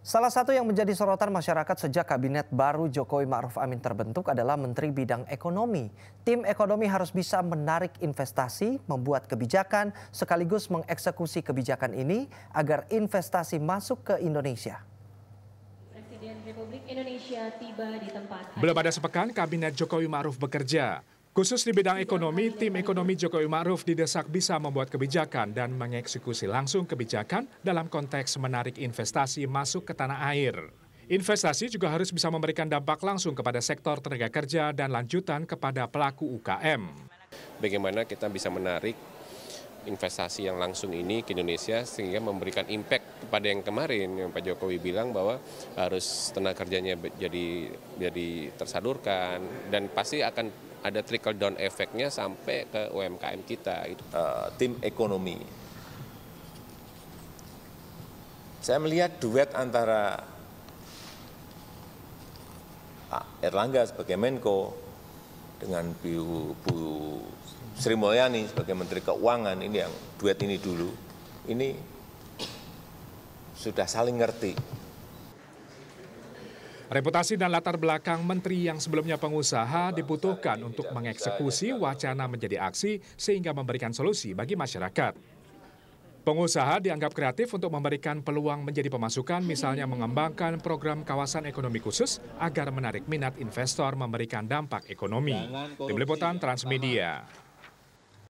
Salah satu yang menjadi sorotan masyarakat sejak kabinet baru Jokowi Ma'ruf Amin terbentuk adalah Menteri Bidang Ekonomi. Tim ekonomi harus bisa menarik investasi, membuat kebijakan, sekaligus mengeksekusi kebijakan ini agar investasi masuk ke Indonesia. Indonesia tiba di tempat. Belum ada sepekan kabinet Jokowi Ma'ruf bekerja. Khusus di bidang ekonomi, tim ekonomi Jokowi Ma'ruf didesak bisa membuat kebijakan dan mengeksekusi langsung kebijakan dalam konteks menarik investasi masuk ke tanah air. Investasi juga harus bisa memberikan dampak langsung kepada sektor tenaga kerja dan lanjutan kepada pelaku UKM. Bagaimana kita bisa menarik investasi yang langsung ini ke Indonesia sehingga memberikan impact kepada yang kemarin yang Pak Jokowi bilang bahwa harus tenaga kerjanya jadi jadi tersalurkan dan pasti akan ada trickle down efeknya sampai ke UMKM kita. Gitu. Uh, tim ekonomi. Saya melihat duet antara Pak Erlangga sebagai Menko dengan Bu, Bu Sri Mulyani sebagai Menteri Keuangan ini yang duet ini dulu ini sudah saling ngerti Reputasi dan latar belakang menteri yang sebelumnya pengusaha dibutuhkan untuk mengeksekusi wacana menjadi aksi sehingga memberikan solusi bagi masyarakat. Pengusaha dianggap kreatif untuk memberikan peluang menjadi pemasukan, misalnya mengembangkan program kawasan ekonomi khusus agar menarik minat investor memberikan dampak ekonomi. Tim Liputan Transmedia.